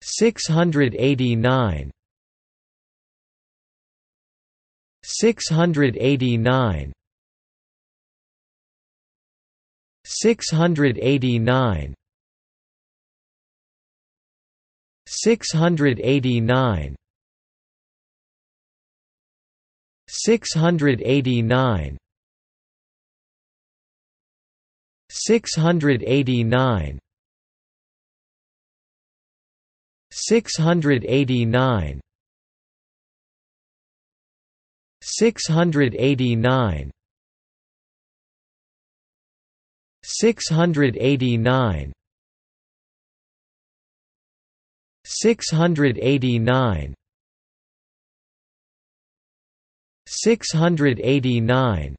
689 689 689 689 689 689 689 689 689 689 689 689